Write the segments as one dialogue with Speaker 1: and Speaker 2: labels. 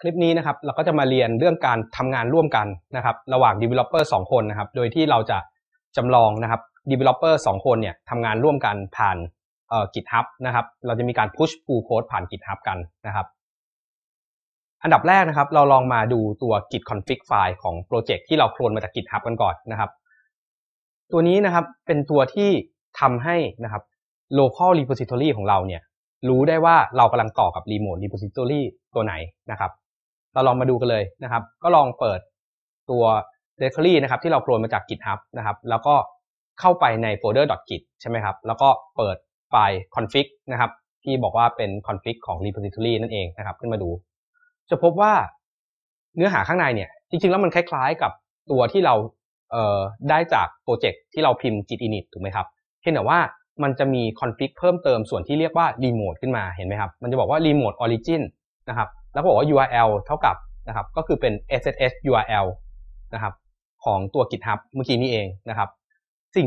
Speaker 1: คลิปนี้นะครับเราก็จะมาเรียนเรื่องการทำงานร่วมกันนะครับ ระหว่าง Developer 2 คนนะครับ โดยที่เราจะจำลองนะครับ Developer 2 คนเนี่ยทำงานร่วมกันผ่านเอ่อ GitHub นะครับเราจะมีการ push pull code ผ่าน GitHub กันนะครับ อันดับแรกนะครับ เราลองมาดูตัว git config file ของโปรเจกต์ที่เราโคลนมาจาก GitHub กันก่อนนะครับตัวนี้นะครับเป็นตัวที่ทำให้นะครับ local repository ของเราเนี่ยรู้ได้ว่าเรากำลังต่อกับ remote repository ตัวไหนนะครับเราลองมาดูกันเลยนะครับ ก็ลองเปิดตัว directory นะครับที่เราโคลนมาจาก GitHub นะครับ แล้วก็เข้าไปในโฟลเดอร์ .git ใช่ไหมครับ แล้วก็เปิดไฟล์ config นะครับ ที่บอกว่าเป็น config ของ repository นั่นเองนะครับขึ้นมาดู จะพบว่าเนื้อหาข้างในเนี่ย จริงๆแล้วมันคล้ายๆ กับตัวที่เราเได้จากโปรเจกต์ที่เราพิมพ์ git init ถูกไหมครับเพียงแต่ว่ามันจะมีคอนฟิกเพิ่มเติมส่วนที่เรียกว่ารีโมทขึ้นมาเห็นไหมครับ มันจะบอกว่ารีโมทออริจินนะครับแล้วบอกว่า URL เท่ากับนะครับก็คือเป็น SSH URL นะครับของตัว GitHub เมื่อกี้นี้เองนะครับ สิ่ง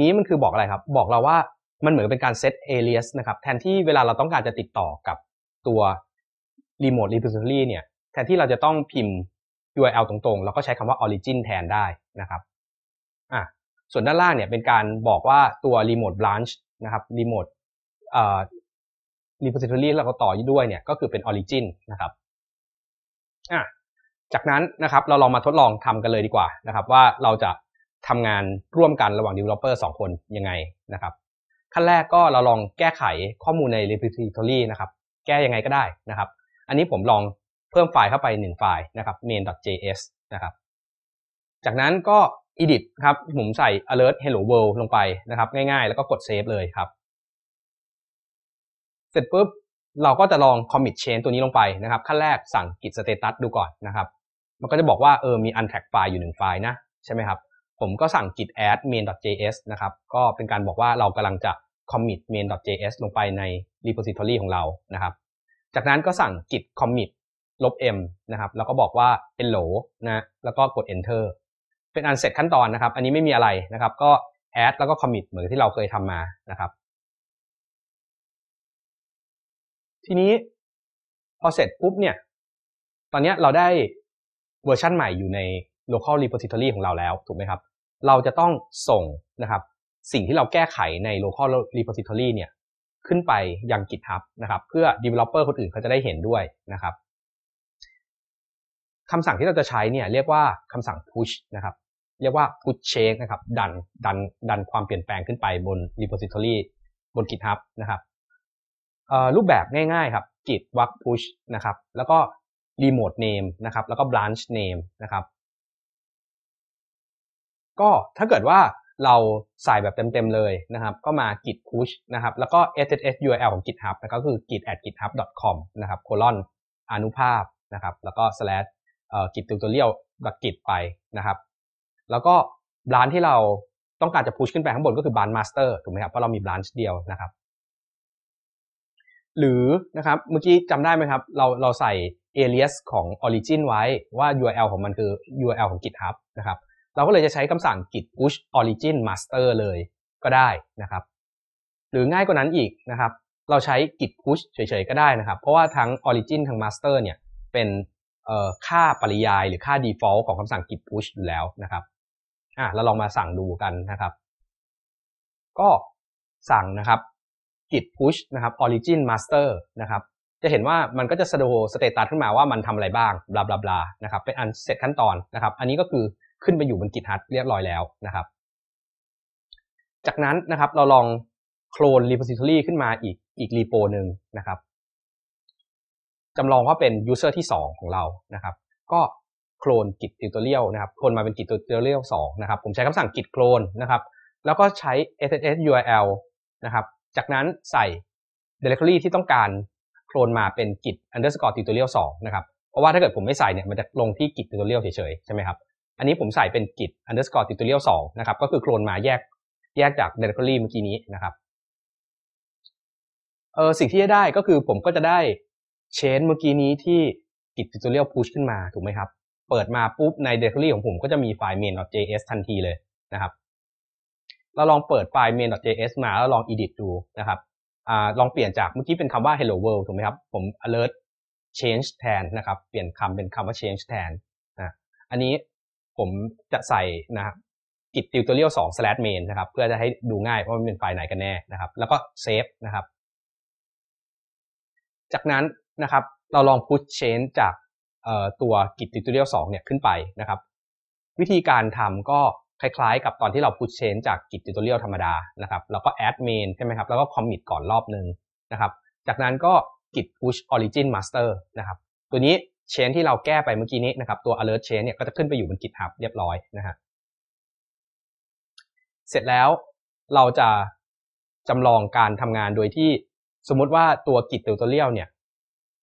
Speaker 1: นี้มันคือบอกอะไรครับ บอกเราว่ามันเหมือนเป็นการตเอ alias นะครับ แทนที่เวลาเราต้องการจะติดต่อกับตัว remote repository เนี่ย แทนที่เราจะต้องพิมพ์ URL ตรงๆแล้วก็ใช้คำว่า origin แทนได้นะครับ อ่ะส่วนด้านล่างเนี่ยเป็นการบอกว่าตัว remote branch นะครับ remote รีพ o สิทอรี่เราต่อด้วยเนี่ยก็คือเป็นออริจินนะครับอ่ะจากนั้นนะครับเราลองมาทดลองทำกันเลยดีกว่านะครับ ว่าเราจะทำงานร่วมกันระหว่าง developer 2 คนยังไงนะครับ ขั้นแรกก็เราลองแก้ไขข้อมูลใน repository นะครับแก้ยังไงก็ได้นะครับ อันนี้ผมลองเพิ่มไฟล์เข้าไป 1 ไฟล์นะครับ main.js นะครับ จากนั้นก็ edit ครับผมใส่ alert hello world ลงไปนะครับ ง่ายๆ แล้วก็กด save เลยครับเสร็จปุ๊บ เราก็จะลองคอมมิตเชนตัวนี้ลงไปนะครับขั้นแรกสั่ง git status ดูก่อนนะครับ มันก็จะบอกว่าเออมี u n นแ a c k file อยู่หนึ่งไฟล์นะใช่ไหมครับ ผมก็สั่ง git add main.js นะครับ ก็เป็นการบอกว่าเรากำลังจะคอมมิต main.js ลงไปใน repository ของเรานะครับจากนั้นก็สั่ง git commit ลบ m นะครับแล้วก็บอกว่า hello นะ แล้วก็กด enter เป็นอันเสร็จขั้นตอนนะครับ อันนี้ไม่มีอะไรนะครับ ก็ add แล้วก็ commit เหมือนที่เราเคยทำมานะครับทีนี้พอเสร็จปุ๊บเนี่ยตอนนี้เราได้เวอร์ชันใหม่อยู่ใน local repository ของเราแล้วถูกไหมครับ เราจะต้องส่งนะครับสิ่งที่เราแก้ไขใน local repository เนี่ยขึ้นไปยัง GitHub นะครับเพื่อ developer คนอื่นเขาจะได้เห็นด้วยนะครับคำสั่งที่เราจะใช้เนี่ยเรียกว่าคำสั่ง push นะครับ เรียกว่า push c h n g e นะครับดัน ดันดันความเปลี่ยนแปลงขึ้นไปบน repository บน GitHub นะครับรูปแบบง่ายๆครับจิตวักพุชนะครับ แล้วก็รีโมทเนมนะครับ แล้วก็บลันช์เนมนะครับ ก็ถ้าเกิดว่าเราใส่แบบเต็ม ๆ เลยนะครับ ก็มา git push นะครับ แล้วก็ http url ของ github นะก็คือ git at github com นะครับโคลอนอนุภาพนะครับ แล้วก็ slash git tutorial git ไปนะครับ แล้วก็ a n c นที่เราต้องการจะ push ขึ้นไปข้างบนก็คือ branch master ถูกไหมครับ เพราะเรามี branch เดียวนะครับหรือนะครับเมื่อกี้จำได้ไหมครับ เราเราใส่ alias ของ origin ไว้ว่า URL ของมันคือ URL ของ GitHub นะครับเราก็เลยจะใช้คำสั่ง git push origin master เลยก็ได้นะครับ หรือง่ายกว่านั้นอีกนะครับ เราใช้ git push เฉยๆก็ได้นะครับ เพราะว่าทั้ง origin ทั้ง master เนี่ยเป็นค่าปริยายหรือค่า default ของคำสั่ง git push อยู่แล้วนะครับอ่ะเราลองมาสั่งดูกันนะครับ ก็สั่งนะครับกิจ push นะครับ origin master นะครับ จะเห็นว่ามันก็จะสะดสเตตัสขึ้นมาว่ามันทำอะไรบ้าง บลาบลาบลานะครับเป็นอันเสร็จขั้นตอนนะครับ อันนี้ก็คือขึ้นไปอยู่บนกิจฮัทเรียบร้อยแล้วนะครับ จากนั้นนะครับเราลองโคลน repository ขึ้นมาอีกอีกรีโปหนึ่งนะครับจำลองว่าเป็น user ที่ 2 ของเรานะครับก็โคลนกิจ tutorial นะครับโคลนมาเป็นกิจ tutorial 2นะครับ ผมใช้คำสั่งกิจโคลนนะครับแล้วก็ใช้ sss url นะครับจากนั้นใส่ directory ที่ต้องการโคลนมาเป็น git underscore tutorial 2นะครับเพราะว่าถ้าเกิดผมไม่ใส่เนี่ยมันจะลงที่ git tutorial เฉยๆใช่ไหมครับอันนี้ผมใส่เป็น git underscore tutorial 2นะครับก็คือโคลนมาแยกแยกจาก directory เมื่อกี้นี้นะครับเออสิ่งที่จะได้ก็คือผมก็จะได้เชนเมื่อกี้นี้ที่ git tutorial push ขึ้นมาถูกไหมครับเปิดมาปุ๊บใน directory ของผมก็จะมีไฟล์ main.js ทันทีเลยนะครับเราลองเปิดไฟล์ main.js มาแล้วลอง edit ดูนะครับอลองเปลี่ยนจากเมื่อกี้เป็นคำว่า hello world ถูกไหมครับ ผม alert change แทนนะครับ เปลี่ยนคำเป็นคำว่า change แทนนะอันนี้ผมจะใส่นะครับกิจ tutorial 2 slash main นะครับ เพื่อจะให้ดูง่ายว่ามันเป็นไฟล์ไหนกันแน่นะครับ แล้วก็ save นะครับ จากนั้นนะครับ เราลอง push change จากตัวกิจ tutorial 2 เนี่ยขึ้นไปนะครับ วิธีการทำก็คล้ายๆกับตอนที่เราพุชเชนจากกิจต u t เ r ียลธรรมดานะครับแล้วก็แอดเมนใช่ไหมครับแล้วก็คอมมิตก่อนรอบหนึ่งนะครับ จากนั้นก็กิจ push origin master นะครับ ตัวนี้เชนที่เราแก้ไปเมื่อกี้นี้นะครับตัว alert chain เนี่ยก็จะขึ้นไปอยู่บน GitHub เรียบร้อยนะฮะเสร็จแล้วเราจะจำลองการทำงานโดยที่สมมติว่าตัว git tutorial เนี่ย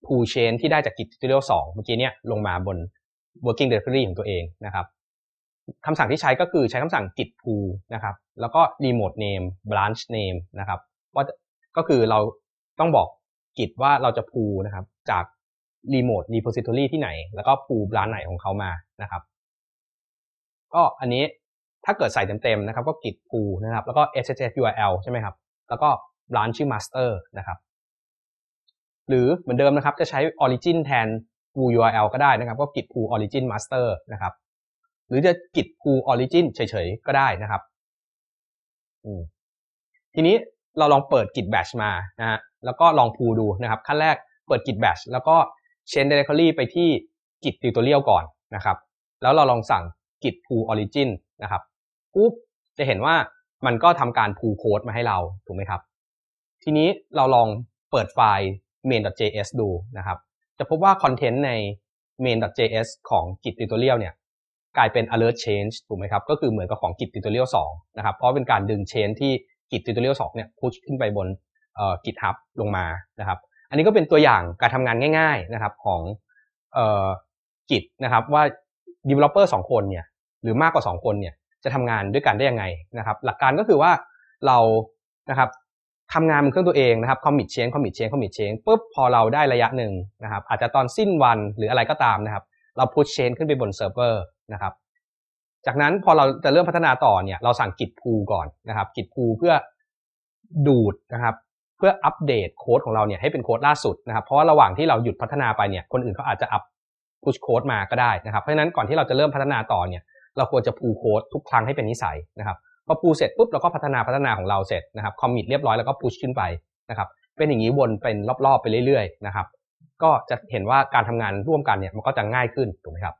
Speaker 1: pull chain ที่ได้จาก git tutorial 2 เมื่อกี้เนี่ยลงมาบน working directory ของตัวเองนะครับคำสั่งที่ใช้ก็คือใช้คำสั่ง git pull นะครับแล้วก็ remote name branch name นะครับว่าก็คือเราต้องบอก git ว่าเราจะ pull นะครับจาก remote repository ที่ไหน แล้วก็ pull branch ไหนของเขามานะครับก็อันนี้ถ้าเกิดใส่เต็มๆนะครับก็ git pull นะครับแล้วก็ ssh url ใช่ไหมครับ แล้วก็ branch ชื่อ master นะครับ หรือเหมือนเดิมนะครับจะใช้ origin แทน pull url ก็ได้นะครับ ก็ git pull origin master นะครับหรือจะกิด pull origin เฉยๆ ก็ได้นะครับ ทีนี้เราลองเปิดกิด batch มานะฮะแล้วก็ลอง pull ดูนะครับ ขั้นแรกเปิดกิด batch แล้วก็ change directory ไปที่กิด tutorial ก่อนนะครับ แล้วเราลองสั่งกิด pull origin นะครับปุ๊บจะเห็นว่ามันก็ทำการ pull code มาให้เราถูกไหมครับ ทีนี้เราลองเปิดไฟล์ main.js ดูนะครับ จะพบว่าคอนเทนต์ใน main.js ของติว tutorial เนี่ยกลายเป็น alert change ถูกไหมครับ ก็คือเหมือนกับของ Git tutorial 2 นะครับ เพราะเป็นการดึง change ที่ Git tutorial 2 เนี่ย push ขึ้นไปบน GitHub ลงมา นะครับ อันนี้ก็เป็นตัวอย่างการทำงานง่าย ๆ นะครับของ Git นะครับว่า developer 2 คนเนี่ยหรือมากกว่า 2 คนเนี่ยจะทำงานด้วยกันได้ยังไงนะครับ หลักการก็คือว่าเรา นะครับทำงานบนเครื่องตัวเองนะครับคอมมิตเชนคอมมิตเชนคอมมิตเชนปุ๊บพอเราได้ระยะหนึ่งนะครับ อาจจะตอนสิ้นวันหรืออะไรก็ตามนะครับเราพุชเชนขึ้นไปบนเซิร์ฟเวอร์นะครับ จากนั้นพอเราจะเริ่มพัฒนาต่อเนี่ย เราสั่งกิจพูก่อนนะครับกิจพูเพื่อดูดนะครับ เพื่ออัปเดตโค้ดของเราเนี่ยให้เป็นโค้ดล่าสุดนะครับเพราะาระหว่างที่เราหยุดพัฒนาไปเนี่ยคนอื่นเขาอาจจะอัปพุชโค้ดมาก็ได้นะครับ เพราะฉะนั้นก่อนที่เราจะเริ่มพัฒนาต่อเนี่ย เราควรจะพูโค้ดทุกครั้งให้เป็นนิสัยนะครับพอพูเสร็จปุ๊บ เราก็พัฒนาพัฒนาของเราเสร็จนะครับคอมมิตเรียบร้อยแล้วก็พุชขึ้นไปนะครับ เป็นอย่างนี้วนเป็นรอบๆไปเรื่อยๆนะครับก็จะเห็นว่าการทำงานร่วมกันเนี่ยมันก็จะง่ายขึ้นถูกไหมครับ